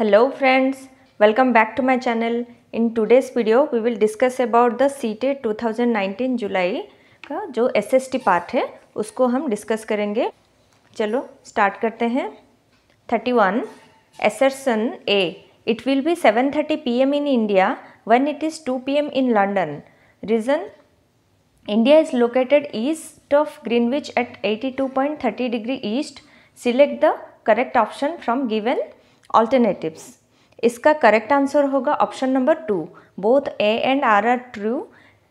hello friends welcome back to my channel in today's video we will discuss about the CTET 2019 जुलाई का जो S S T part है उसको हम discuss करेंगे चलो स्टार्ट करते हैं 31 assertion A it will be 7:30 pm in India when it is 2 pm in London reason India is located east of Greenwich at 82.30 degree east select the correct option from given alternatives इसका correct answer होगा option number two both A and R R true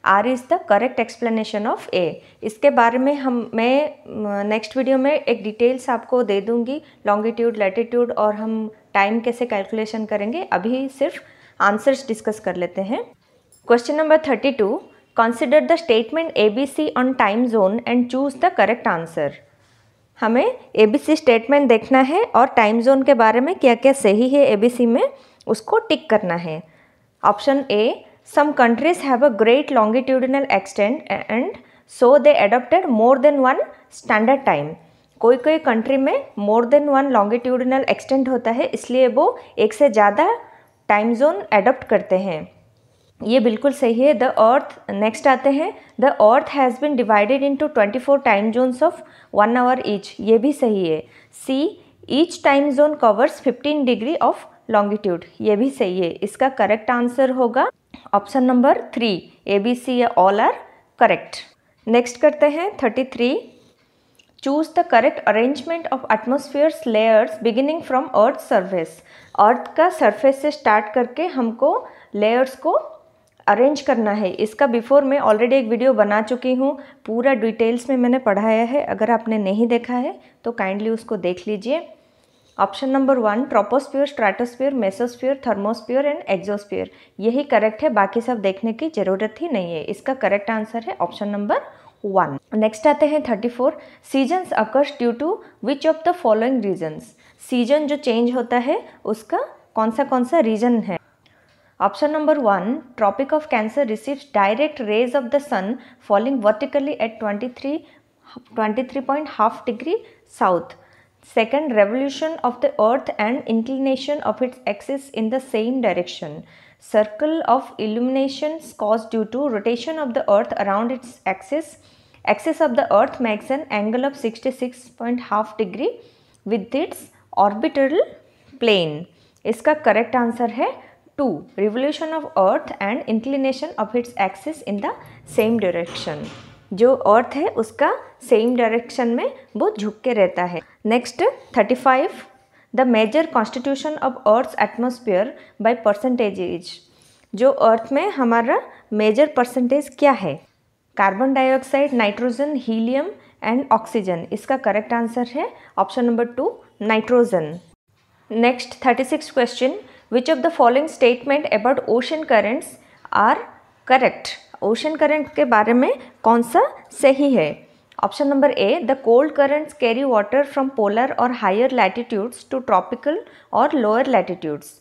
R is the correct explanation of A इसके बारे में हम मैं next video में एक details आपको दे दूंगी लॉन्गिट्यूड लेटिट्यूड और हम टाइम कैसे कैलकुलेशन करेंगे अभी सिर्फ आंसर्स डिस्कस कर लेते हैं question number thirty two consider the statement A B C on time zone and choose the correct answer हमें एबीसी स्टेटमेंट देखना है और टाइम जोन के बारे में क्या क्या सही है एबीसी में उसको टिक करना है option A some countries have a great longitudinal extend and so they adopted more than one standard time कोई कोई कंट्री में more than one longitudinal extend होता है इसलिए वो एक से ज़्यादा टाइम जोन एडोप्ट करते हैं ये बिल्कुल सही है द अर्थ नेक्स्ट आते हैं the earth has been divided twenty four time zones of one hour each ये भी सही है C each time zone covers fifteen degree of longitude ये भी सही है इसका करेक्ट आंसर होगा option number three A B C all are correct next करते हैं thirty three choose the correct arrangement of atmospheres layers beginning from earth surface earth का surface से स्टार्ट करके हमको लेयर्स को अरेंज करना है इसका बिफोर मैं ऑलरेडी एक वीडियो बना चुकी हूँ पूरा डिटेल्स में मैंने पढ़ाया है अगर आपने नहीं देखा है तो काइंडली उसको देख लीजिए option number one troposphere stratosphere mesosphere thermosphere and exosphere यही करेक्ट है बाकी सब देखने की ज़रूरत ही नहीं है इसका करेक्ट आंसर है ऑप्शन नंबर वन नेक्स्ट आते हैं thirty four seasons occurs due to which of the following reasons season जो चेंज होता है उसका कौन सा कौन सा रीजन है option number one tropic of cancer receives direct rays of the sun falling vertically at twenty twenty three three point half degree south second revolution of the earth and inclination of its axis in the same direction circle of illumination cause due to rotation of the earth around its axis axis of the earth makes an angle of 66.5 degree with its orbital plane इसका correct answer है two revolution of earth and inclination of its axis in the same direction जो earth है उसका same direction में वो झुक के रहता है next thirty five the major constitution of earth atmosphere by percentage is जो अर्थ में हमारा मेजर परसेंटेज क्या है carbon dioxide nitrogen helium and oxygen इसका करेक्ट आंसर है option number two nitrogen next thirty six question which of the following statement about ocean currents are correct ocean current के बारे में कौन सा सही है option number A the cold currents carry water from polar और higher latitudes to tropical और lower latitudes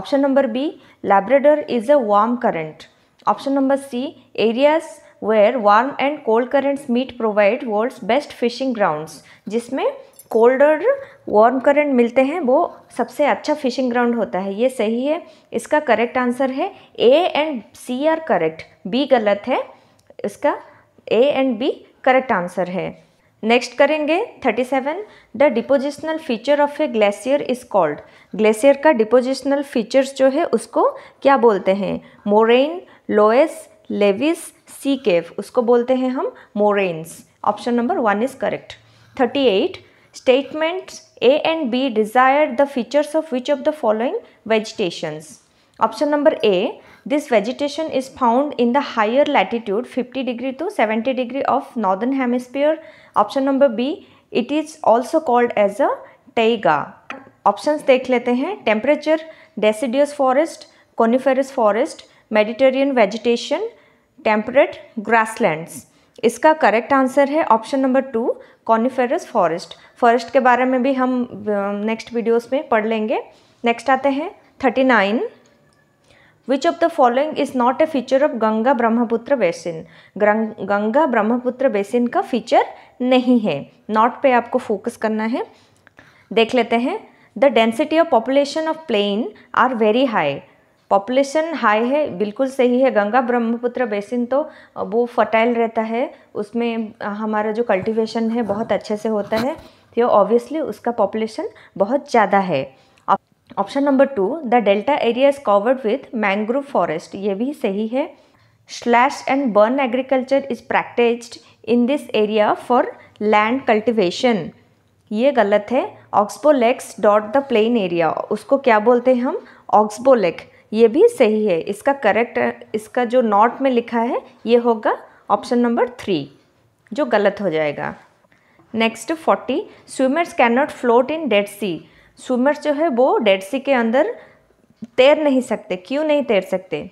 option number B Labrador is a warm current option number C areas where warm and cold currents meet provide world's best fishing grounds जिसमें cold और warm current मिलते हैं वो सबसे अच्छा fishing ground होता है ये सही है इसका करेक्ट आंसर है A and C are correct B गलत है इसका A and B correct answer है नेक्स्ट करेंगे 37 the depositional feature of a glacier is called glacier का डिपोजिशनल फीचर्स जो है उसको क्या बोलते हैं moraine loess levees sea cave उसको बोलते हैं हम moraines option number one is correct 38 statements A and B desire the features of which of the following vegetations? Option number A, this vegetation is found in the higher latitude 50 degree to 70 degree of northern hemisphere. Option number B, it is also called as a taiga. Options देख लेते हैं temperature, deciduous forest, coniferous forest, Mediterranean vegetation, temperate grasslands. इसका correct answer है option number two coniferous forest forest के बारे में भी हम नेक्स्ट वीडियोस में पढ़ लेंगे नेक्स्ट आते हैं thirty nine which of the following is not a feature of Ganga Brahmaputra basin Ganga Brahmaputra basin का फीचर नहीं है नॉट पे आपको फोकस करना है देख लेते हैं the density of population of plain are very high population high है बिल्कुल सही है गंगा ब्रह्मपुत्र बेसिन तो वो फर्टाइल रहता है उसमें हमारा जो कल्टीवेशन है बहुत अच्छे से होता है तो ऑब्वियसली उसका पॉपुलेशन बहुत ज़्यादा है option number two the delta area is covered with mangrove forest ये भी सही है slash and burn agriculture is practiced in this area for land cultivation ये गलत है oxbow lakes dot the plain area उसको क्या बोलते हैं हम ऑक्सबो लेक ये भी सही है इसका करेक्ट इसका जो नॉट में लिखा है ये होगा ऑप्शन नंबर थ्री जो गलत हो जाएगा next forty swimmers can not float in dead sea swimmers जो है वो डेड सी के अंदर तैर नहीं सकते क्यों नहीं तैर सकते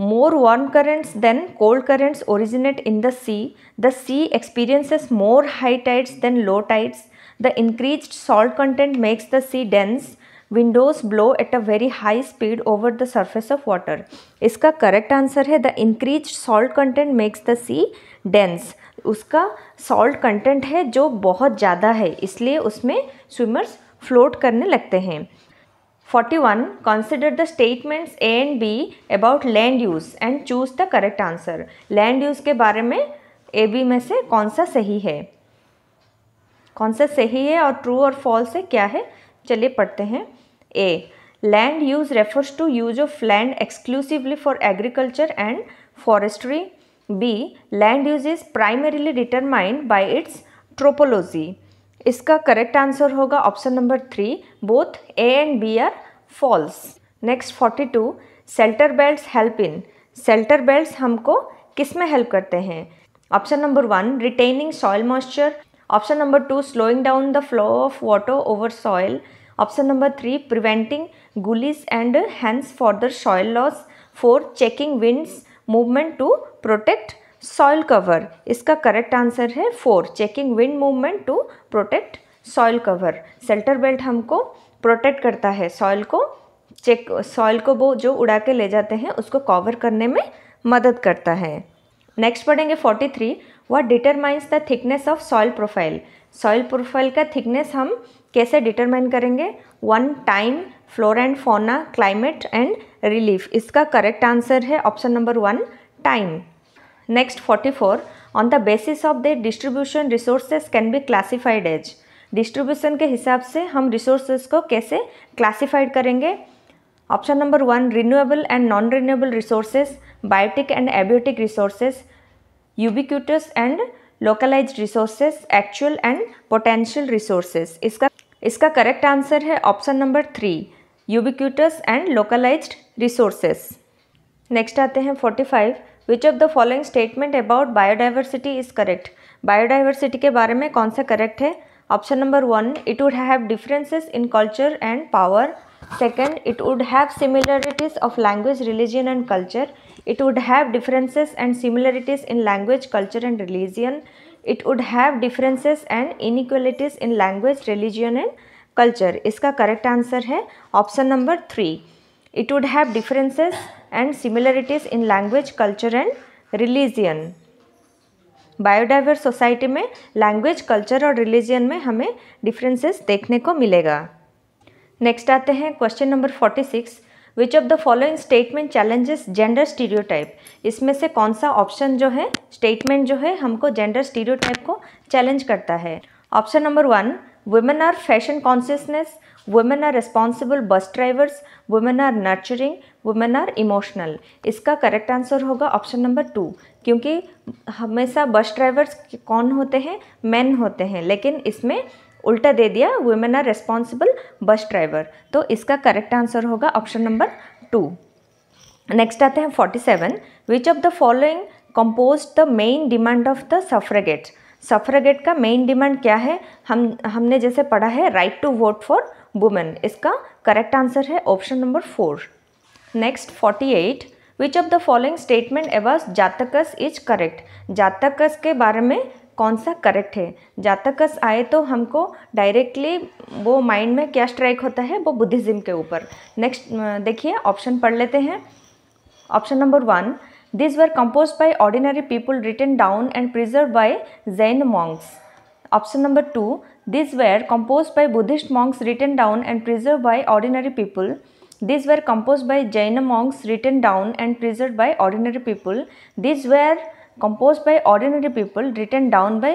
more warm currents than cold currents originate in the sea the sea experiences more high tides than low tides the increased salt content makes the sea dense windows blow at a very high speed over the surface of water इसका correct answer है the increase salt content makes the sea dense उसका salt content है जो बहुत ज़्यादा है इसलिए उसमें स्विमर्स फ्लोट करने लगते हैं 41 consider the statements A and B about land use and choose the correct answer land use के बारे में ए बी में से कौन सा सही है कौन सा सही है और ट्रू और फॉल्स है क्या है चलिए पढ़ते हैं A land use refers to use of land exclusively for agriculture and forestry B land use is primarily determined by its topology इसका करेक्ट आंसर होगा option number three both A and B are false next forty two shelter belt help in shelter belt हमको किस में help करते हैं option number one retaining soil moisture option number two slowing down the flow of water over soil option number three preventing gullies and hands for soil loss four checking winds movement to protect soil cover इसका correct answer है four checking wind movement to protect soil cover shelter belt हमको protect करता है soil को check soil को वो जो उड़ा के ले जाते हैं उसको कवर करने में मदद करता है नेक्स्ट पढ़ेंगे फोर्टी थ्री वह determines the thickness of soil profile soil profile का थिकनेस हम कैसे डिटरमाइन करेंगे one time flora and fauna climate and relief इसका करेक्ट आंसर है option number one time next forty four on the basis of the distribution resources can be classified as distribution के हिसाब से हम resources को कैसे classified करेंगे option number one renewable and non renewable resources biotic and abiotic resources ubiquitous and localise resources actual and potential resources इसका इसका correct answer है option number three ubiquitous and localise resources next आते हैं forty five which of the following statement about biodiversity is correct biodiversity के बारे में कौन सा करेक्ट है option number one it would have differences in culture and power second it would have similarities of language religion and culture It would have differences and similarities in language, culture and religion. It would have differences and inequalities in language, religion and culture. इसका correct answer है option number three It would have differences and similarities in language, culture and religion. Biodiverse society में language culture और religion में हमें differences देखने को मिलेगा next आते हैं question number forty six which of the following statement challenges gender stereotype इसमें से कौन सा ऑप्शन जो है स्टेटमेंट जो है हमको जेंडर स्टीरियोटाइप को चैलेंज करता है option number one women are fashion consciousness women are responsible bus drivers women are nurturing women are emotional इसका करेक्ट आंसर होगा ऑप्शन नंबर टू क्योंकि हमेशा बस ड्राइवर्स कौन होते हैं मैन होते हैं लेकिन इसमें उल्टा दे दिया women are responsible bus driver तो इसका करेक्ट आंसर होगा ऑप्शन नंबर टू नेक्स्ट आते हैं forty seven which of the following compose the main demand of the suffragette suffragette का मेन डिमांड क्या है हम हमने जैसे पढ़ा है right to vote for women इसका करेक्ट आंसर है option number four next forty eight which of the following statement एवज जातकस इज करेक्ट जातकस के बारे में कौन सा करेक्ट है जातकस आए तो हमको डायरेक्टली वो माइंड में क्या स्ट्राइक होता है वो बुद्धिज़्म के ऊपर नेक्स्ट देखिए ऑप्शन पढ़ लेते हैं option number one this were compose by ordinary people written down and preserve by Jain monks option number two this were compose by Buddhist monks written down and preserve by ordinary people this were compose by Jain monks written down and preserve by ordinary people this were composed by ordinary people written down by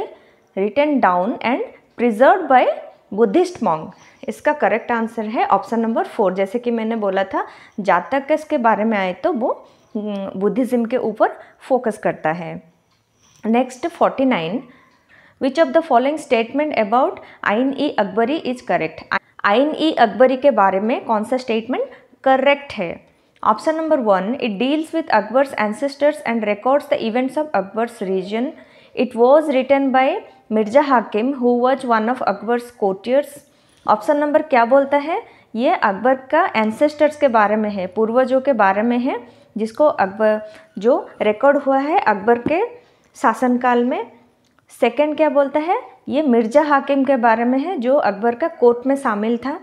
written down and preserved by Buddhist monk इसका correct answer है option number four जैसे कि मैंने बोला था जातक इसके बारे में आए तो वो बुद्धिज़्म हम्म, के ऊपर फोकस करता है next forty nine which of the following statement about Ain i Akbari is correct आइन ई अकबरी के बारे में कौन सा स्टेटमेंट करेक्ट है Option number 1, it deals with Akbar's ancestors and records the events of Akbar's region. It was written by Mirza Hakim who was one of Akbar's courtiers. Option number क्या बोलता है ये अकबर का एंसेस्टर्स के बारे में है पूर्वजों के बारे में है जिसको अकबर जो रिकॉर्ड हुआ है अकबर के शासनकाल में सेकंड क्या बोलता है ये मिर्जा हाकिम के बारे में है जो अकबर का कोर्ट में शामिल था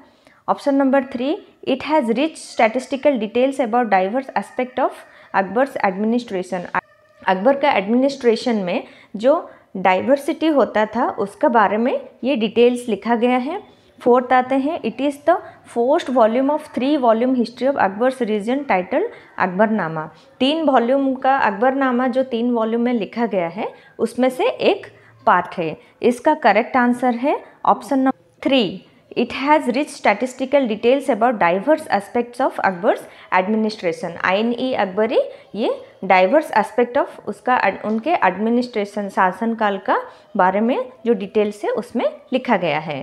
option number three It has rich statistical details about diverse aspect of Akbar's administration Akbar का एडमिनिस्ट्रेशन में जो डाइवर्सिटी होता था उसका बारे में ये डिटेल्स लिखा गया है फोर्थ आते हैं it is the first volume of three volume history of Akbar's reign title Akbarnama तीन वॉल्यूम का अकबरनामा जो तीन वॉल्यूम में लिखा गया है उसमें से एक पार्ट है इसका करेक्ट आंसर है option number three it has it has rich statistical details about diverse aspects of akbar's administration ine akbari ये डाइवर्स एस्पेक्ट ऑफ उसका उनके एडमिनिस्ट्रेशन शासनकाल का बारे में जो डिटेल्स है उसमें लिखा गया है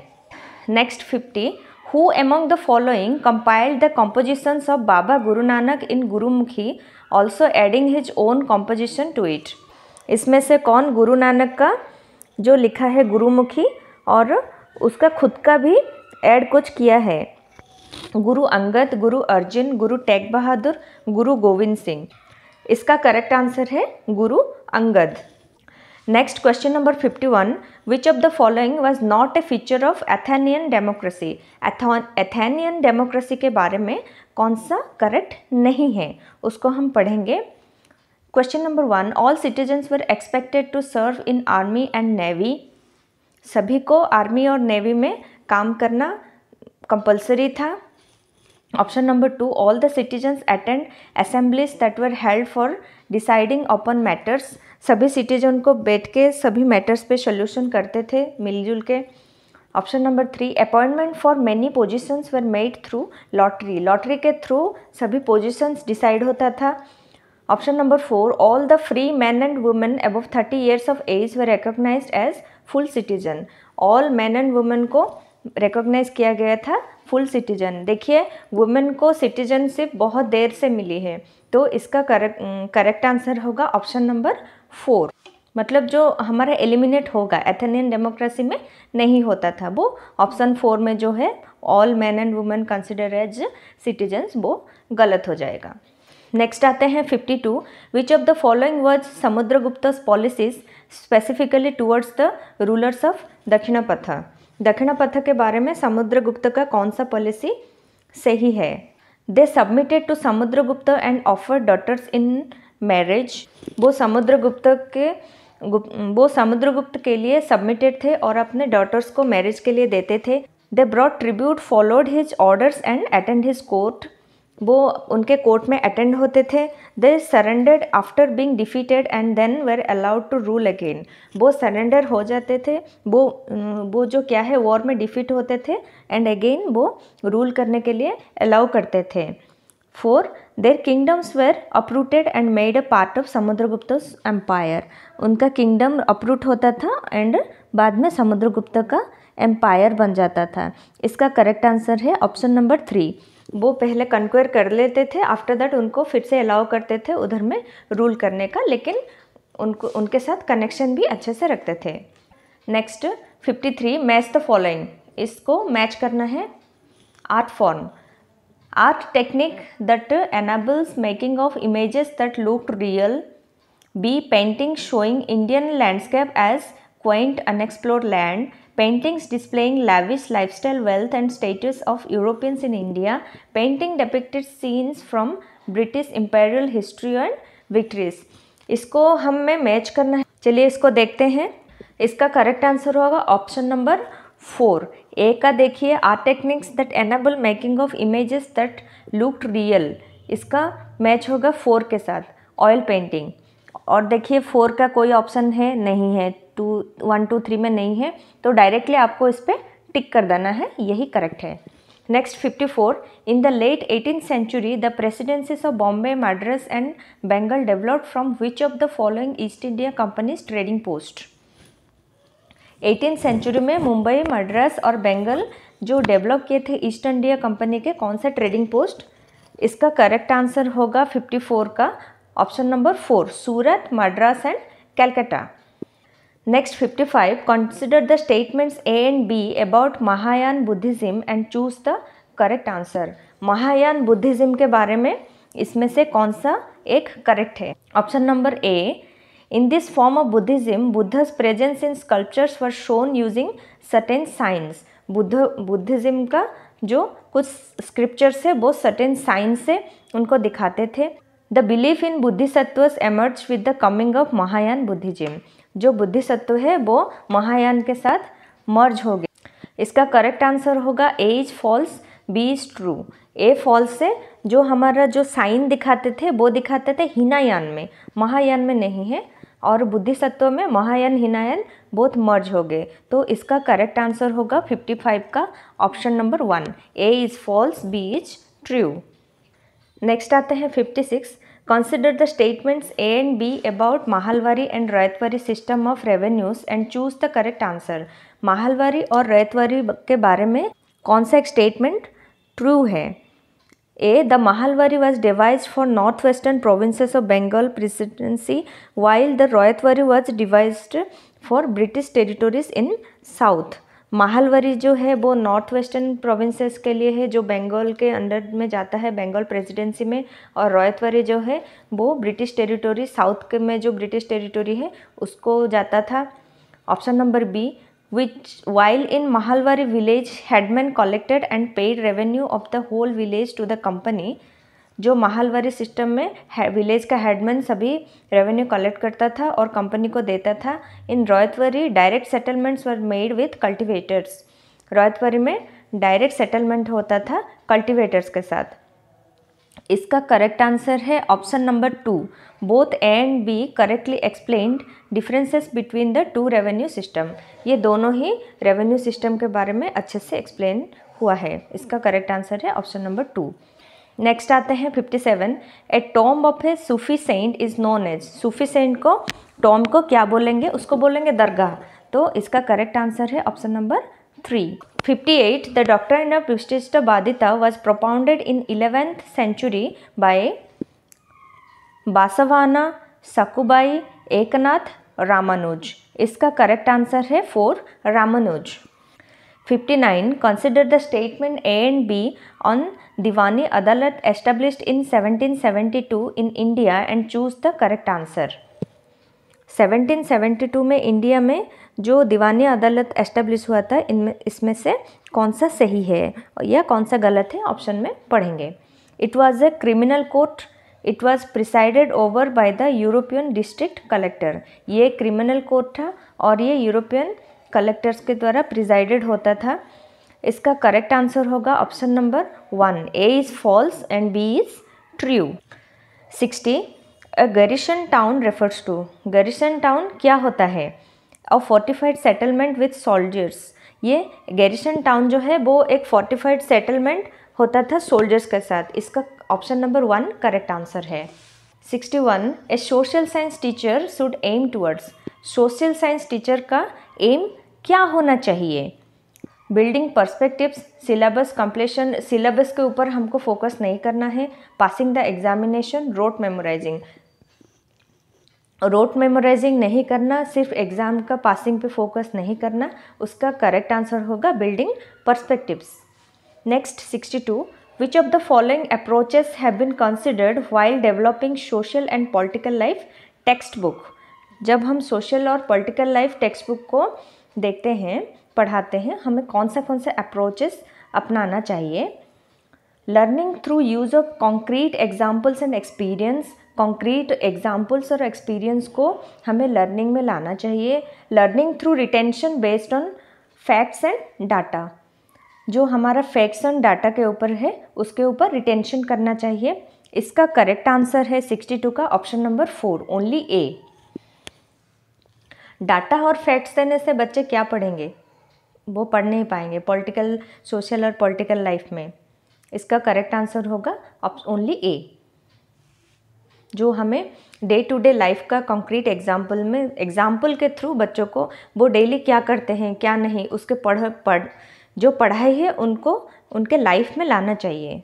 next fifty who among the following compiled the compositions of Baba Guru Nanak in Gurmukhi also adding his own composition to it इसमें से कौन गुरु नानक का जो लिखा है गुरुमुखी और उसका खुद का भी ऐड कुछ किया है गुरु अंगद गुरु अर्जुन गुरु टेग बहादुर गुरु गोविंद सिंह इसका करेक्ट आंसर है Guru Angad next question number 51 which of the following was not a feature of Athenian democracy Athenian democracy के बारे में कौन सा करेक्ट नहीं है उसको हम पढ़ेंगे question number one all citizens were expected to serve in army and navy सभी को आर्मी और नेवी में काम करना कंपलसरी था option number two all the citizens attend assemblies that were held for deciding upon matters सभी citizen को बैठ के सभी मैटर्स पे सोल्यूशन करते थे मिलजुल के option number three appointment for many positions were made through lottery lottery के थ्रू सभी पोजिशंस डिसाइड होता था option number four all the free man and women above thirty years of age were recognise as full citizen all man and women को recognise किया गया था full citizen देखिए women को सिटीजनशिप बहुत देर से मिली है तो इसका करेक्ट करेक्ट आंसर होगा ऑप्शन नंबर फोर मतलब जो हमारा एलिमिनेट होगा एथेनियन डेमोक्रेसी में नहीं होता था वो ऑप्शन फोर में जो है all man and women consider as citizens वो गलत हो जाएगा नेक्स्ट आते हैं 52 two which of the following were Samudragupta policies specifically towards the rulers of पथा दक्षिणा पथ के बारे में समुद्रगुप्त का कौन सा पॉलिसी सही है they submitted to Samudragupta and offer daughters in marriage वो समुद्रगुप्त के वो समुद्रगुप्त के लिए सबमिटेड थे और अपने डॉटर्स को मैरिज के लिए देते थे they brought tribute followed his orders and attend his court वो उनके कोर्ट में अटेंड होते थे they surrendered after being defeated and then were allowed to rule again वो सरेंडर हो जाते थे वो वो जो क्या है वॉर में डिफीट होते थे एंड अगेन वो रूल करने के लिए अलाउ करते थे four their kingdoms were uprooted and made a part of Samudragupta empire उनका किंगडम अपरूट होता था एंड बाद में समुद्रगुप्त का एम्पायर बन जाता था इसका करेक्ट आंसर है ऑप्शन नंबर थ्री वो पहले कंक्वेयर कर लेते थे आफ्टर दैट उनको फिर से अलाउ करते थे उधर में रूल करने का लेकिन उनको उनके साथ कनेक्शन भी अच्छे से रखते थे next 53 three match the following इसको मैच करना है art form art technique that enables making of images that look real B painting showing Indian landscape as quaint unexplored land Paintings displaying lavish lifestyle wealth and status of Europeans in India. Painting depicted scenes from British imperial history and victories. इसको हमें match करना है चलिए इसको देखते हैं इसका correct answer होगा ऑप्शन नंबर फोर ए का देखिए art techniques that enable making of images that look real इसका मैच होगा फोर के साथ ऑयल पेंटिंग और देखिए फोर का कोई ऑप्शन है नहीं है टू वन टू थ्री में नहीं है तो डायरेक्टली आपको इस पर टिक कर देना है यही करेक्ट है next 54 in the late eighteen century the presidencies of Bombay Madras and bengal developed from which of the following East India company's trading post eighteen century में मुंबई मद्रास और बंगाल जो डेवलप किए थे ईस्ट इंडिया कंपनी के कौन से ट्रेडिंग पोस्ट इसका करेक्ट आंसर होगा 54 का option number four Surat Madras and Calcutta Next 55 consider the statements A and B about Mahayana Buddhism and choose the correct answer. Mahayana Buddhism के बारे में इसमें से कौन सा एक करेक्ट है option number A In this form of Buddhism, Buddha's presence in sculptures were shown using certain signs. Buddha Buddhism का जो कुछ स्क्रिप्चर्स है वो सर्टेन साइंस से उनको दिखाते थे the belief in bodhisattvas emerge with the coming of Mahayana Buddhism जो बुद्धि सत्व है वो महायान के साथ मर्ज हो गया इसका करेक्ट आंसर होगा A is false B is true A false से जो हमारा जो साइन दिखाते थे वो दिखाते थे हिनायान में महायान में नहीं है और बुद्धि सत्व में महायान हिनायन बहुत मर्ज हो गए तो इसका करेक्ट आंसर होगा 55 का option number one A is false B is true next आते हैं 56 Consider the statements A and B about Mahalwari and Raitwari system of revenues and choose the correct answer. mahalwari और raitwari ke bare mein kaun sa statement true hai A. The Mahalwari was devised for northwestern provinces of Bengal Presidency, while the raitwari was devised for British territories in south. माहलवरी जो है वो north western provinces के लिए है जो बंगाल के under में जाता है बंगाल प्रेसिडेंसी में और रॉयतवरी जो है वो ब्रिटिश टेरिटोरी साउथ के में जो ब्रिटिश टेरिटोरी है उसको जाता था option number B which while in Mahalwari village headman collected and paid revenue of the whole village to the company जो माहवारी सिस्टम में विलेज का हेडमैन सभी रेवेन्यू कलेक्ट करता था और कंपनी को देता था in Ryotwari direct settlements were made with cultivators Ryotwari में डायरेक्ट सेटलमेंट होता था कल्टिवेटर्स के साथ इसका करेक्ट आंसर है option number two both A and B correctly explained differences between the two revenue system ये दोनों ही रेवेन्यू सिस्टम के बारे में अच्छे से एक्सप्लेन हुआ है इसका करेक्ट आंसर है ऑप्शन नंबर टू नेक्स्ट आते हैं fifty seven a tomb of a Sufi saint is known as Sufi saint को टॉम्ब को क्या बोलेंगे उसको बोलेंगे दरगाह तो इसका करेक्ट आंसर है option number three fifty eight the doctrine of बाधिता was propounded in eleventh century by Basavanna Sakhubai Eknath Ramanuja इसका करेक्ट आंसर है four Ramanuja 59 consider the statement A and B on Diwani Adalat established in 1772 in India and choose the correct answer 1772 में India में जो दीवानी अदालत establish हुआ था इनमें इसमें से कौन सा सही है या कौन सा गलत है ऑप्शन में पढ़ेंगे it was a criminal court it was presided over by the European district collector ये क्रिमिनल कोर्ट था और ये यूरोपियन कलेक्टर्स के द्वारा प्रिजाइडेड होता था इसका करेक्ट आंसर होगा option number one A is false and B is true sixty a garrison town refers to garrison town क्या होता है a fortified settlement with soldiers ये गैरिशन टाउन जो है वो एक फोर्टिफाइड सेटलमेंट होता था सोल्जर्स के साथ इसका option number one correct answer है sixty one a social science teacher should aim towards social science teacher का एम क्या होना चाहिए building perspectives syllabus completion syllabus के ऊपर हमको फोकस नहीं करना है passing the examination rote memorising rote memorising नहीं करना सिर्फ एग्ज़ाम का पासिंग पे फोकस नहीं करना उसका करेक्ट आंसर होगा building perspectives next sixty two which of the following approaches have been considered while developing social and political life text book जब हम सोशल और पॉलिटिकल लाइफ टेक्स्ट बुक को देखते हैं पढ़ाते हैं हमें कौन से कौन से अप्रोचेस अपनाना चाहिए learning through use of concrete examples and experience concrete examples और एक्सपीरियंस को हमें लर्निंग में लाना चाहिए learning through retention based on facts and data जो हमारा फैक्ट्स एंड डाटा के ऊपर है उसके ऊपर रिटेंशन करना चाहिए इसका करेक्ट आंसर है सिक्सटी टू का option number four only A data और फैक्ट्स देने से बच्चे क्या पढ़ेंगे वो पढ़ नहीं पाएंगे पॉलिटिकल सोशल और पॉलिटिकल लाइफ में इसका करेक्ट आंसर होगा ओनली ए जो हमें डे टू डे लाइफ का कंक्रीट एग्जाम्पल में एग्जाम्पल के थ्रू बच्चों को वो डेली क्या करते हैं क्या नहीं उसके पढ़ पढ़ जो पढ़ाई है उनको उनके लाइफ में लाना चाहिए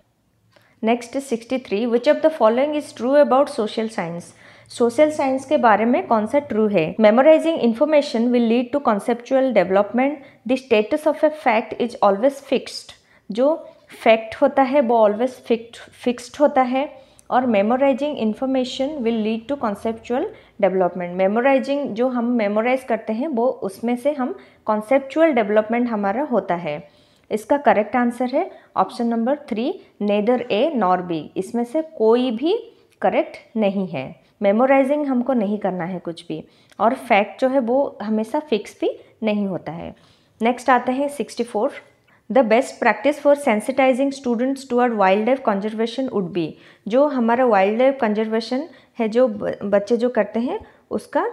next sixty three which of the following is true about social science social science के बारे में कौन सा ट्रू है memorising information will lead to conceptual development the status of a fact is always fixed जो फैक्ट होता है वो ऑलवेज फिक्स्ड होता है और memorising information will lead to conceptual development memorising जो हम मेमोराइज करते हैं वो उसमें से हम कॉन्सेप्चुअल डेवलपमेंट हमारा होता है इसका करेक्ट आंसर है option number three neither A nor B इसमें से कोई भी करेक्ट नहीं है मेमोराइजिंग हमको नहीं करना है कुछ भी और फैक्ट जो है वो हमेशा फिक्स भी नहीं होता है नेक्स्ट आता है sixty four the best practice for sensitising students toward wildlife conservation would be जो हमारा वाइल्ड लाइफ कंजर्वेशन है जो बच्चे जो करते हैं उसका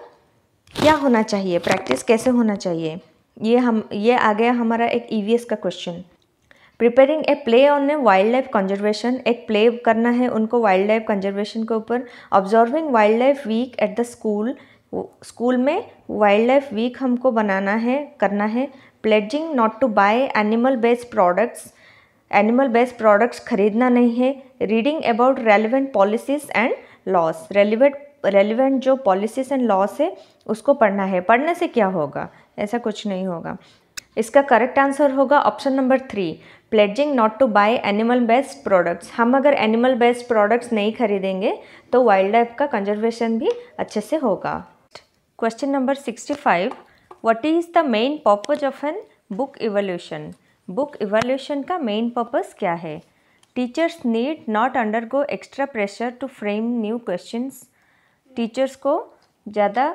क्या होना चाहिए प्रैक्टिस कैसे होना चाहिए ये हम ये आ गया हमारा एक ई e का question preparing a play on a wildlife conservation एक प्ले करना है उनको वाइल्ड लाइफ कंजर्वेशन के ऊपर observing wildlife week at the school school में वाइल्ड लाइफ वीक हमको बनाना है करना है pledging not to buy animal based products animal based products खरीदना नहीं है reading about relevant policies and laws relevant relevant जो पॉलिसीज़ एंड लॉस है उसको पढ़ना है पढ़ने से क्या होगा ऐसा कुछ नहीं होगा इसका करेक्ट आंसर होगा option number three pledging not to buy animal based products हम अगर एनिमल बेस्ड प्रोडक्ट्स नहीं खरीदेंगे तो वाइल्ड लाइफ का कंजर्वेशन भी अच्छे से होगा question number sixty five what is the main purpose of an book evaluation book evaluation का मेन पर्पज़ क्या है teachers need not undergo extra pressure to frame new question teachers को ज़्यादा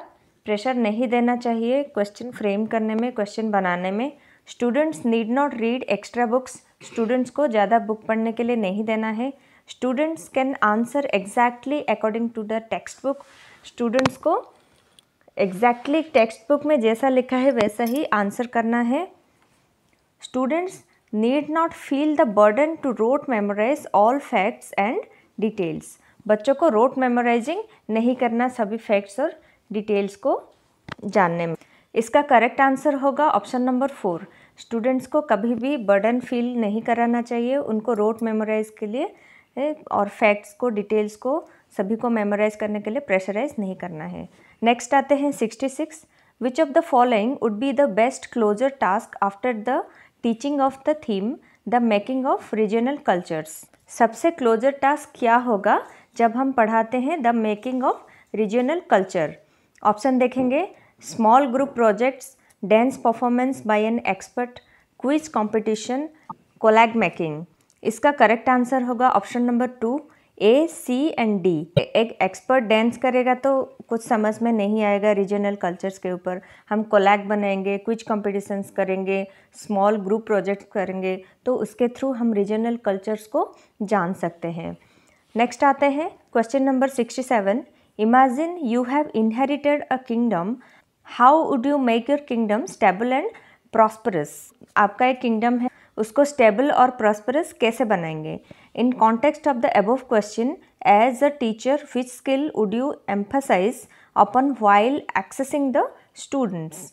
प्रेशर नहीं देना चाहिए क्वेश्चन फ्रेम करने में क्वेश्चन बनाने में students need not read extra books students को ज़्यादा बुक पढ़ने के लिए नहीं देना है students can answer exactly according to the text book students को एग्जैक्टली टेक्स्ट बुक में जैसा लिखा है वैसा ही आंसर करना है students need not feel the burden to rote memorise all facts and details बच्चों को रोट मेमोराइजिंग नहीं करना सभी फैक्ट्स और डिटेल्स को जानने में इसका करेक्ट आंसर होगा ऑप्शन नंबर फोर स्टूडेंट्स को कभी भी बर्डन फील नहीं कराना चाहिए उनको रोट मेमोराइज के लिए और फैक्ट्स को डिटेल्स को सभी को मेमोराइज करने के लिए प्रेशराइज नहीं करना है नेक्स्ट आते हैं sixty six which of the following would be the best closure task after the teaching of the theme the making of regional cultures सबसे क्लोजर टास्क क्या होगा जब हम पढ़ाते हैं the making of regional culture option देखेंगे small group projects, dance performance by an expert, quiz competition, collage making. इसका correct answer होगा option number two A C and D एक एक्सपर्ट डांस करेगा तो कुछ समझ में नहीं आएगा रीजनल कल्चर्स के ऊपर हम कोलैग बनाएंगे कुछ कॉम्पिटिशन्स करेंगे स्मॉल ग्रुप प्रोजेक्ट करेंगे तो उसके थ्रू हम रीजनल कल्चर्स को जान सकते हैं नेक्स्ट आते हैं question number sixty seven imagine you have inherited a kingdom how would you make your kingdom stable and prosperous आपका एक किंगडम है उसको स्टेबल और प्रॉस्परस कैसे बनाएंगे in context of the above question as a teacher which skill would you emphasise upon while assessing the students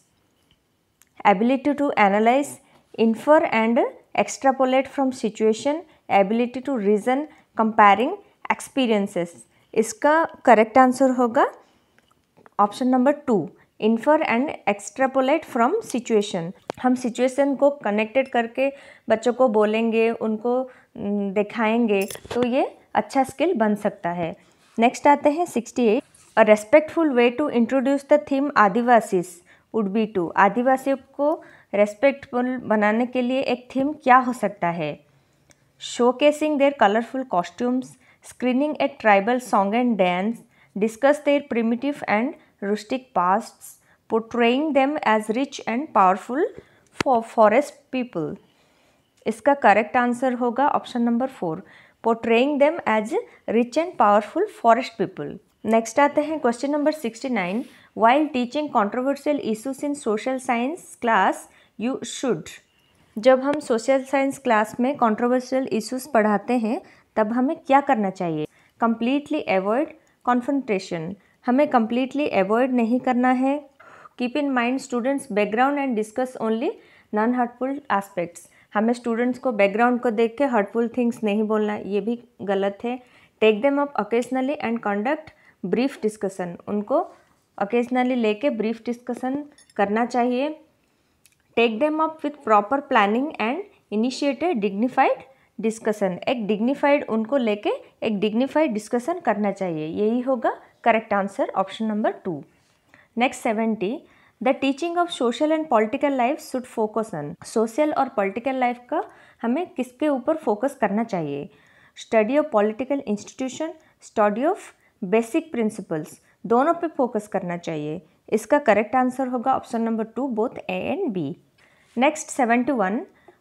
ability to analyse infer and extrapolate from situation ability to reason comparing experiences इसका correct answer होगा option number two infer and extrapolate from situation हम situation को connected करके बच्चों को बोलेंगे उनको दिखाएंगे तो ये अच्छा स्किल बन सकता है नेक्स्ट आते हैं sixty eight a respectful way to introduce the theme Adivasi would be to आदिवासियों को रेस्पेक्टफुल बनाने के लिए एक थीम क्या हो सकता है casing their colourful costumes screening at tribal song and dance discuss their primitive and rustic pasts, portraying them as rich and powerful for forest people. इसका करेक्ट आंसर होगा option number four portraying them as rich and powerful forest people next आते हैं question number sixty nine while teaching controversial issues in social science class you should जब हम social science class में controversial issues पढ़ाते हैं तब हमें क्या करना चाहिए कम्प्लीटली अवॉइड कॉन्फेंट्रेशन हमें कम्प्लीटली एवॉइड नहीं करना है keep in mind students background and discuss only non hurtful aspects हमें स्टूडेंट्स को बैकग्राउंड को देख के हर्टफुल थिंग्स नहीं बोलना ये भी गलत है take them up occasionally and conduct brief discussion उनको ओकेजनली लेके ब्रीफ डिस्कसन करना चाहिए take them up with proper planning and initiated dignified discussion एक डिग्निफाइड उनको लेके एक डिग्निफाइड डिस्कसन करना चाहिए यही होगा correct answer option number two next seventy the teaching of social and political life should focus on social और political life का हमें किसके ऊपर फोकस करना चाहिए study of political institution study of basic principles दोनों पे फोकस करना चाहिए इसका करेक्ट आंसर होगा option number two both A and B next seventy one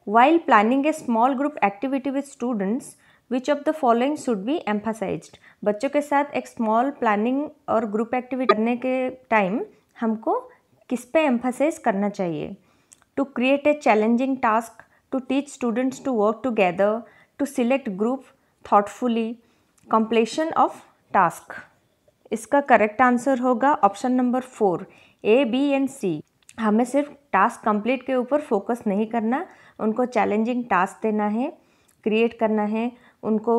while planning a small group activity with students which of the following should be emphasise बच्चों के साथ एक स्मॉल प्लानिंग और ग्रुप एक्टिविटी करने के time हमको किस पे एम्फासाइज करना चाहिए to create a challenging task to teach students to work together to select group thoughtfully completion of task इसका करेक्ट आंसर होगा option number four A B and C हमें सिर्फ टास्क कंप्लीट के ऊपर फोकस नहीं करना उनको चैलेंजिंग टास्क देना है क्रिएट करना है उनको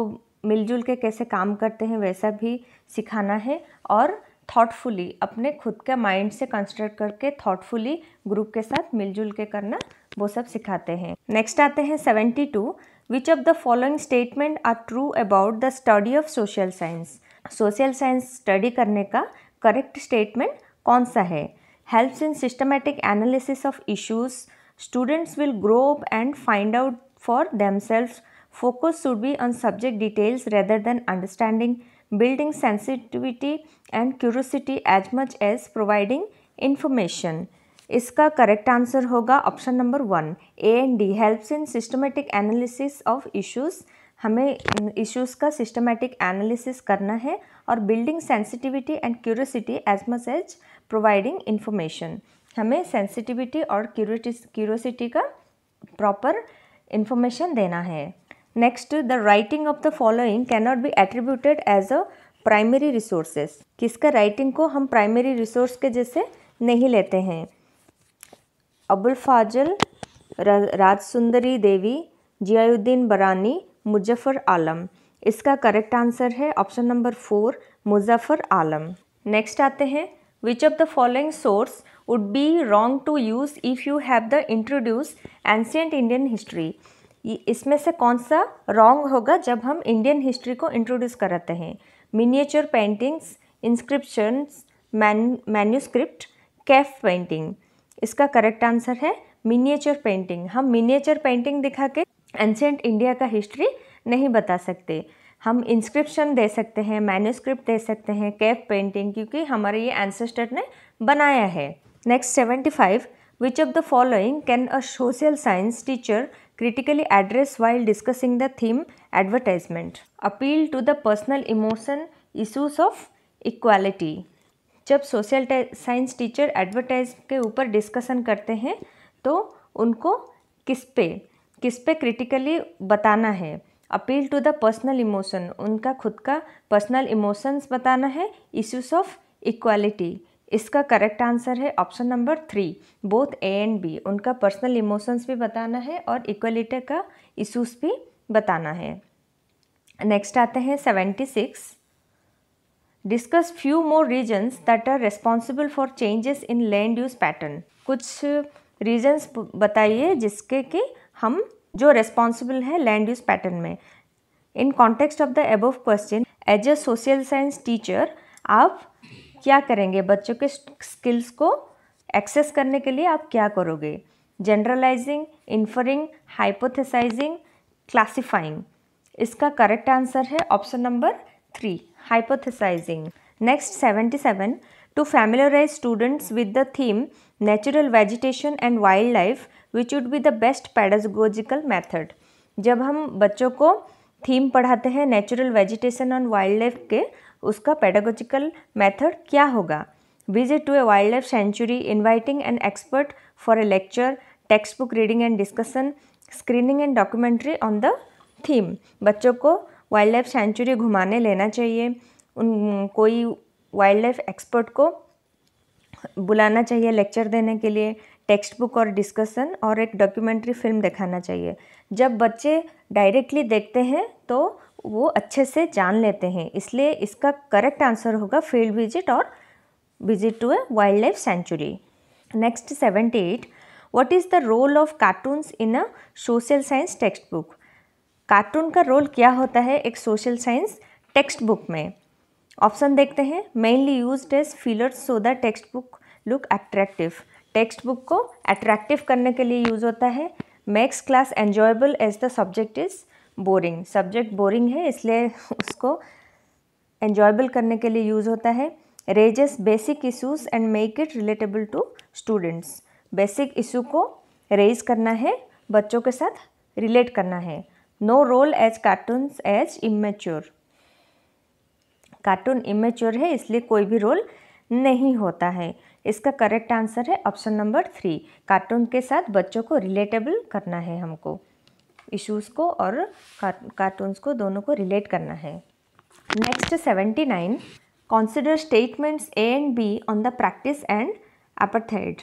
मिलजुल के कैसे काम करते हैं वैसा भी सिखाना है और थॉटफुली अपने खुद का माइंड से कंस्ट्रक्ट करके थॉटफुली ग्रुप के साथ मिलजुल के करना वो सब सिखाते हैं नेक्स्ट आते हैं seventy two which of the following statement are true about the study of social science social science study करने का करेक्ट स्टेटमेंट कौन सा है helps in systematic analysis of issues students will grow up and find out for them self Focus should be on subject details rather than understanding, building sensitivity and curiosity as much as providing information. इसका correct answer होगा option number one A and D helps in systematic analysis of issues हमें issues का systematic analysis करना है और building sensitivity and curiosity as much as providing information हमें sensitivity और curiosity का प्रॉपर इन्फॉर्मेशन देना है next the writing of the following cannot be attributed as a primary resources किसका राइटिंग को हम प्राइमरी रिसोर्स के जैसे नहीं लेते हैं अबुल फाजल राज सुंदरी देवी जियाउद्दीन बरानी मुजफ्फर आलम इसका करेक्ट आंसर है option number four Muzaffar Alam next आते हैं which of the following source would be wrong to use if you have the introduce ancient Indian history इसमें से कौन सा रॉन्ग होगा जब हम इंडियन हिस्ट्री को इंट्रोड्यूस कराते हैं miniature paintings inscriptions man manuscript cave painting इसका करेक्ट आंसर है मिनिएचर पेंटिंग हम मिनिएचर पेंटिंग दिखा के एंशेंट इंडिया का हिस्ट्री नहीं बता सकते हम इंस्क्रिप्शन दे सकते हैं मैन्यूस्क्रिप्ट दे सकते हैं कैफ पेंटिंग क्योंकि हमारे ये एंसेस्टर ने बनाया है next seventy five which of the following can a social science teacher critically address while discussing the theme advertisement. Appeal to the personal emotion issues of equality. जब सोशल साइंस टीचर एडवर्टाइज के ऊपर discussion करते हैं तो उनको किस पे किस पे क्रिटिकली बताना है appeal to the personal emotion उनका खुद का पर्सनल इमोशंस बताना है इश्यूज ऑफ इक्वालिटी इसका करेक्ट आंसर है option number three both A and B उनका पर्सनल इमोशंस भी बताना है और इक्वलिटी का इशूज़ भी बताना है नेक्स्ट आते हैं seventy six discuss few more reasons that are responsible for changes in land use pattern कुछ रीजन्स बताइए जिसके कि हम जो रिस्पॉन्सिबल है लैंड यूज पैटर्न में in context of the above question as a social science teacher आप क्या करेंगे बच्चों के स्किल्स को एक्सेस करने के लिए आप क्या करोगे जनरलाइजिंग इन्फरिंग हाइपोथेसाइजिंग क्लासिफाइंग इसका करेक्ट आंसर है option number three hypothesising next seventy seven to familiarise students with the theme natural vegetation and wildlife which would be the best pedagogical method जब हम बच्चों को theme पढ़ाते हैं natural vegetation and wildlife के उसका pedagogical method क्या होगा visit to a wildlife sanctuary inviting an expert for a lecture textbook reading and discussion screening and documentary on the theme बच्चों को wild wildlife century घुमाने लेना चाहिए उन कोई वाइल्ड लाइफ एक्सपर्ट को बुलाना चाहिए लेक्चर देने के लिए टेक्स्ट बुक और डिस्कशन और एक डॉक्यूमेंट्री फिल्म दिखाना चाहिए जब बच्चे डायरेक्टली देखते हैं तो वो अच्छे से जान लेते हैं इसलिए इसका करेक्ट आंसर होगा फील्ड विजिट और visit to a wildlife sanctuary next seventy eight what is the role of cartoons in a social science textbook cartoon का रोल क्या होता है एक सोशल साइंस टेक्स्ट बुक में option देखते हैं mainly use as fillers so the text textbook look attractive textbook को attractive करने के लिए यूज होता है makes class enjoyable as the subject is boring subject boring है इसलिए उसको एन्जॉयबल करने के लिए यूज़ होता है raises basic issues and make it relatable to students basic issue को रेज करना है बच्चों के साथ रिलेट करना है no role as cartoons as immature cartoon immature है इसलिए कोई भी रोल नहीं होता है इसका करेक्ट आंसर है ऑप्शन नंबर थ्री कार्टून के साथ बच्चों को रिलेटेबल करना है हमको इश्यूज़ को और कार्टून्स को दोनों को रिलेट करना है next seventy nine consider statements A and B on the practice and apartheid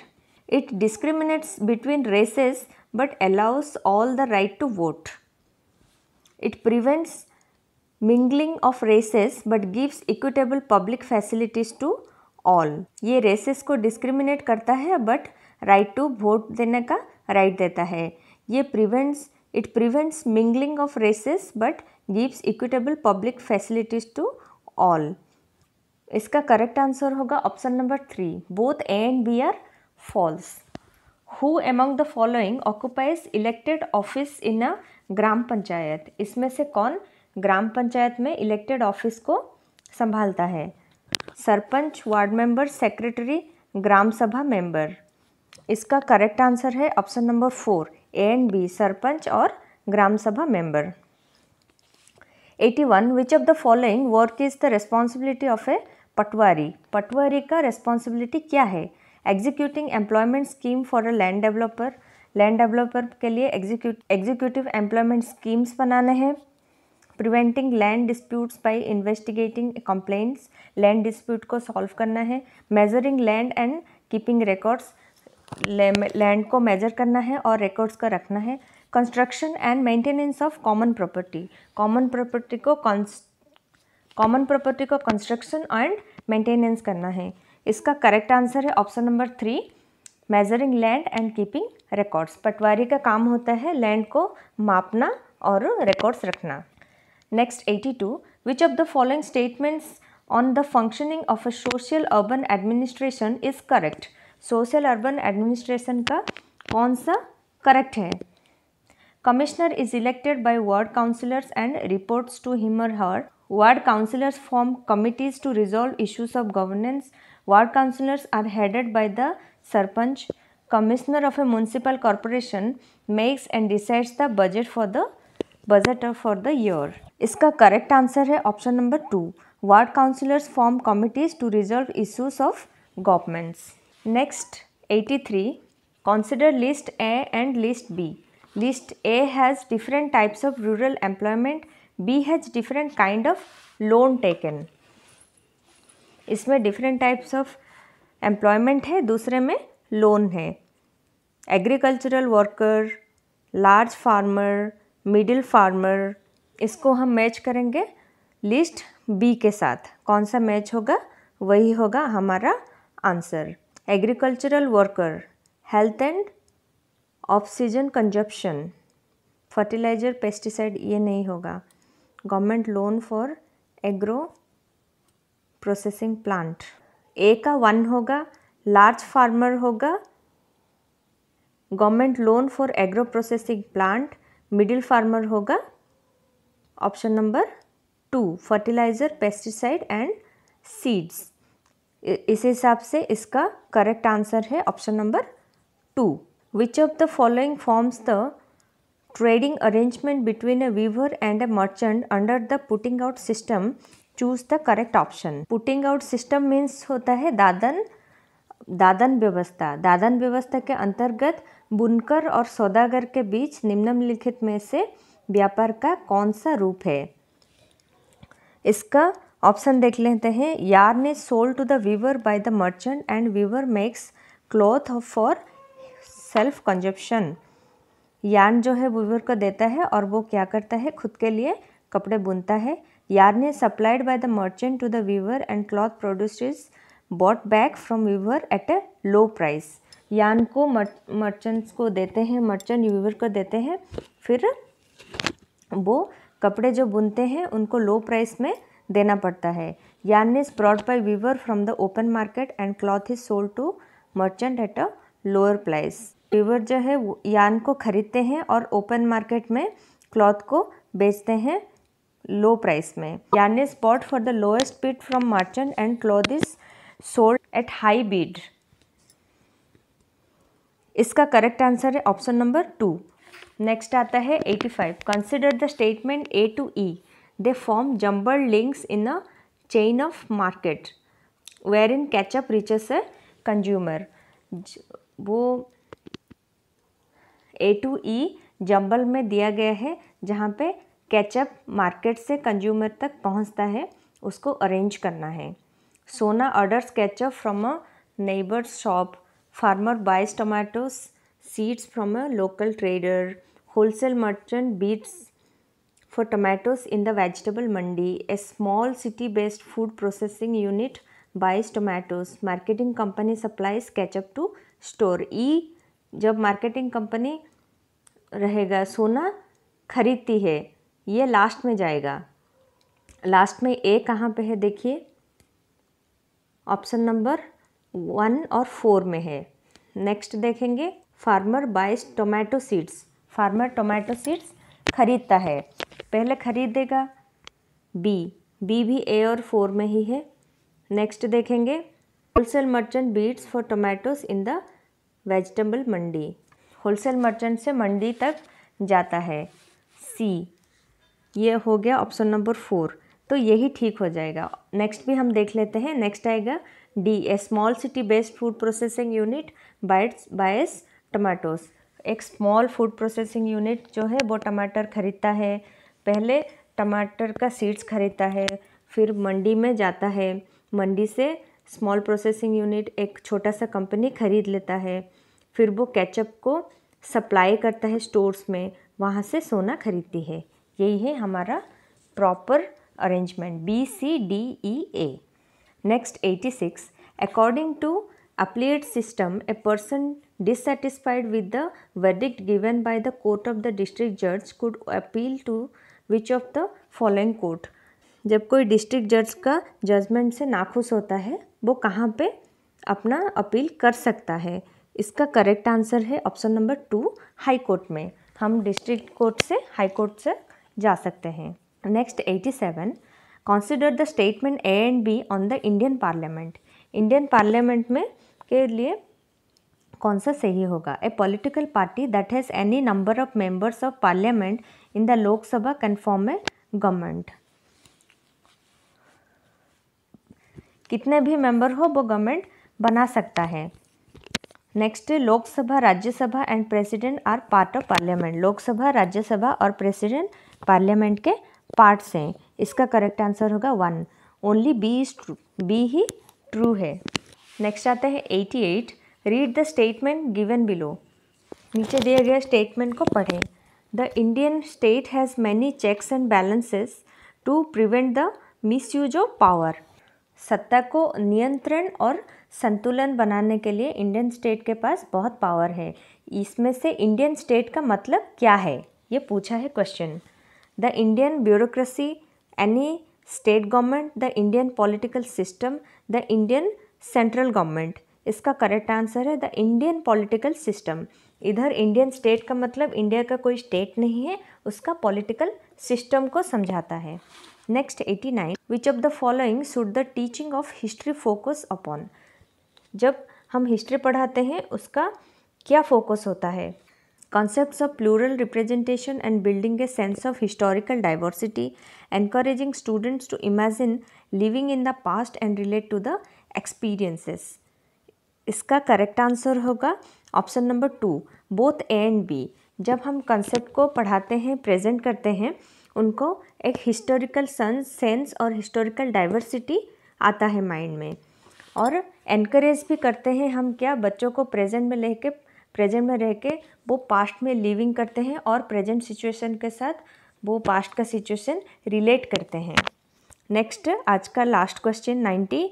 it discriminates between races but allows all the right to vote it prevents mingling of races but gives equitable public facilities to all ये races को discriminate करता है but right to vote देने का right right देता है ये prevents It prevents mingling of races but gives equitable public facilities to all. इसका करेक्ट आंसर होगा option number three both A and B are false who among the following occupies elected office in a Gram Panchayat इसमें से कौन ग्राम पंचायत में elected office को संभालता है sarpanch ward member secretary Gram Sabha member इसका करेक्ट आंसर है option number four and B sarpanch और Gram Sabha member 81 which of the following work is the responsibility of a patwari patwari का रिस्पॉन्सिबिलिटी क्या है executing employment scheme for a land developer land developer के लिए executive employment schemes बनाने हैं preventing land disputes by investigating complaints land dispute को solve करना है measuring land and keeping records land को मेजर करना है और रिकॉर्ड्स का रखना है construction and maintenance of common property common property को कॉमन प्रॉपर्टी को कंस्ट्रक्शन एंड मेंटेनेंस करना है इसका करेक्ट आंसर है option number three measuring land and keeping records patwari का काम होता है लैंड को मापना और रिकॉर्ड्स रखना next eighty two which of the following statements on the functioning of a social urban administration is correct social urban administration का कौन सा करेक्ट है commissioner is elected by ward councillors and reports to him और हर ward councillors form committees to resolve issues of governance ward councillors are headed by the sarpanch commissioner of a municipal corporation makes and decides the budget for the budget for the year इसका correct answer है option number two ward councillors form committees to resolve issues of governments Next 83 consider list A and list B. List A has different types of rural employment, B has different kind of loan taken. इसमें different types of employment है दूसरे में loan है agricultural worker large farmer middle farmer इसको हम match करेंगे list B के साथ कौन सा मैच होगा वही होगा हमारा answer agricultural worker, health and oxygen consumption fertiliser pesticide ये नहीं होगा government loan for agro processing plant a का वन होगा लार्ज फार्मर होगा government loan for agro processing plant middle farmer होगा option number two fertiliser pesticide and seeds इस हिसाब से इसका करेक्ट आंसर है option number two which of the following forms the trading arrangement between a weaver and a merchant under the putting out system choose the correct option putting out system means होता है दादन दादन व्यवस्था दादन व्यवस्था के अंतर्गत बुनकर और सौदागर के बीच निम्नलिखित में से व्यापार का कौन सा रूप है इसका ऑप्शन देख लेते हैं yarn is sold to the weaver by the merchant and weaver makes cloth for self consumption yarn जो है वीवर को देता है और वो क्या करता है खुद के लिए कपड़े बुनता है yarn is supplied by the merchant to the weaver and cloth produce is bought back from weaver at a low price yarn को मर्चेंट्स को देते हैं मर्चेंट वीवर को देते हैं फिर वो कपड़े जो बुनते हैं उनको लो प्राइस में देना पड़ता है yarn is brought by weaver from the open market and cloth is sold to merchant at a lower price weaver जो है यान को खरीदते हैं और ओपन मार्केट में क्लॉथ को बेचते हैं लो प्राइस में yarn is bought for the lowest bid from merchant and cloth is sold at high bid इसका करेक्ट आंसर है ऑप्शन नंबर टू नेक्स्ट आता है eighty five consider the statement A to E they form jumbled links in a chain of market wherein ketchup reaches a consumer. वो ए to E jumble में दिया गया है जहाँ पे कैचअप मार्केट से कंज्यूमर तक पहुँचता है उसको अरेंज करना है Sona orders ketchup from a neighbour shop farmer buys tomatoes seeds from a local trader wholesale merchant bids for tomatoes in the vegetable mandi. A small city-based food processing unit buys tomatoes. Marketing company supplies ketchup to store. E jab marketing company rahega sona khareedti hai ye last mein jayega last mein a kahan pe hai dekhiye option number 1 aur 4 mein hai next dekhenge farmer buys tomato seeds farmer tomato seeds खरीदता है पहले खरीदेगा B B भी ए और four में ही है next देखेंगे wholesale merchant bids for tomatoes in the vegetable mandi wholesale merchant से मंडी तक जाता है सी ये हो गया ऑप्शन नंबर फोर तो यही ठीक हो जाएगा नेक्स्ट भी हम देख लेते हैं नेक्स्ट आएगा D a small city based food processing unit bites buys tomatoes एक स्मॉल फूड प्रोसेसिंग यूनिट जो है वो टमाटर खरीदता है पहले टमाटर का सीड्स खरीदता है फिर मंडी में जाता है मंडी से स्मॉल प्रोसेसिंग यूनिट एक छोटा सा कंपनी खरीद लेता है फिर वो कैचअप को सप्लाई करता है स्टोर्स में वहाँ से सोना खरीदती है यही है हमारा proper arrangement B C D E A next eighty six according to appellate system a person dissatisfied with the verdict given by the court of the district जज could appeal to which of the following court जब कोई district जज का judgement से नाखुश होता है वो कहाँ पे अपना अपील कर सकता है इसका करेक्ट आंसर है option number two high court में हम डिस्ट्रिक्ट कोर्ट से हाई कोर्ट से जा सकते हैं next eighty seven consider the statement A and B on the Indian parliament Indian parliament में के लिए कौन सा सही होगा A political party that has any number of members of parliament in the Lok Sabha can form a government कितने भी member हो वो गवर्नमेंट बना सकता है next Lok Sabha Rajya Sabha and president are part of parliament Lok Sabha Rajya Sabha और प्रेसिडेंट पार्लियामेंट के पार्ट्स हैं इसका करेक्ट आंसर होगा one only B is true B ही ट्रू है नेक्स्ट आता है eighty eight read the statement given below नीचे दिए गए स्टेटमेंट को पढ़ें the Indian state has many checks and balances to prevent the use of power सत्ता को नियंत्रण और संतुलन बनाने के लिए इंडियन स्टेट के पास बहुत पावर है इसमें से इंडियन स्टेट का मतलब क्या है ये पूछा है question the Indian bureaucracy any state government the Indian political system the Indian central government इसका करेक्ट आंसर है द इंडियन पॉलिटिकल सिस्टम इधर इंडियन स्टेट का मतलब इंडिया का कोई स्टेट नहीं है उसका पॉलिटिकल सिस्टम को समझाता है next eighty nine which of the following should the teaching of history focus upon जब हम हिस्ट्री पढ़ाते हैं उसका क्या फोकस होता है concept of plural representation and building a sense of historical diversity encouraging students to imagine living in the past and relate to the experiences इसका correct answer होगा option number two both A and B जब हम concept को पढ़ाते हैं present करते हैं उनको एक हिस्टोरिकल सेंस और हिस्टोरिकल डाइवर्सिटी आता है माइंड में और एनकरेज भी करते हैं हम क्या बच्चों को प्रेजेंट में लेके प्रेजेंट में रह के वो पास्ट में लिविंग करते हैं और प्रेजेंट सिचुएशन के साथ वो पास्ट का सिचुएशन रिलेट करते हैं नेक्स्ट आज का last question ninety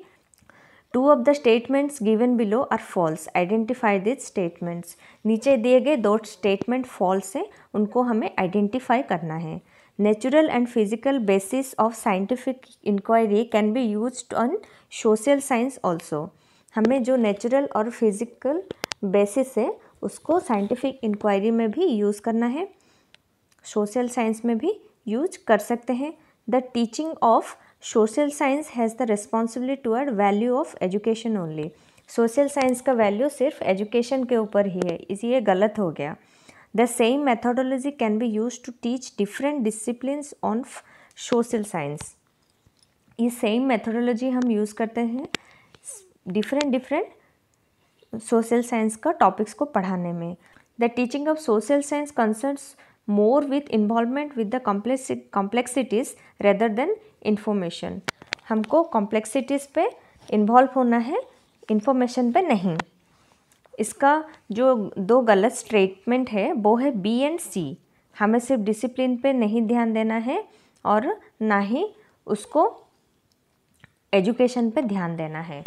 two of the statements given below are false identify these statements नीचे दिए गए दो स्टेटमेंट फॉल्स हैं उनको हमें आइडेंटिफाई करना है natural and physical basis of scientific inquiry can be use on social science also हमें जो नेचुरल और फिजिकल बेसिस है उसको साइंटिफिक इंक्वायरी में भी यूज़ करना है सोशल साइंस में भी यूज कर सकते हैं the teaching of social science has the responsibility toward value of education only social science का वैल्यू सिर्फ एजुकेशन के ऊपर ही है इसलिए गलत हो गया the same methodology can be use to teach different discipline on social science ये सेम मेथोडोलॉजी हम यूज़ करते हैं डिफरेंट डिफरेंट सोशल साइंस का टॉपिक्स को पढ़ाने में the teaching of social science concerns more with involvement with the complexities rather than information हमको complexities पे इन्वॉल्व होना है इन्फॉर्मेशन पे नहीं इसका जो दो गलत स्टेटमेंट है वो है बी एंड सी हमें सिर्फ डिसिप्लिन पे नहीं ध्यान देना है और ना ही उसको एजुकेशन पे ध्यान देना है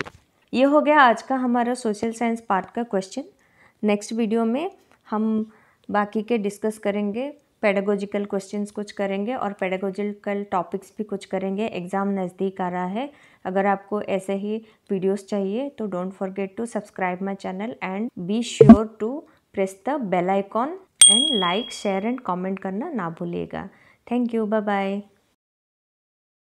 ये हो गया आज का हमारा सोशल साइंस पार्ट का क्वेश्चन नेक्स्ट वीडियो में हम बाकी के डिस्कस करेंगे पेडागोजिकल क्वेश्चंस कुछ करेंगे और पेडागोजिकल टॉपिक्स भी कुछ करेंगे एग्ज़ाम नज़दीक आ रहा है अगर आपको ऐसे ही वीडियोस चाहिए तो don't forget to subscribe my channel and be sure to press the bell icon and like share and comment करना ना भूलिएगा थैंक यू बाय बाय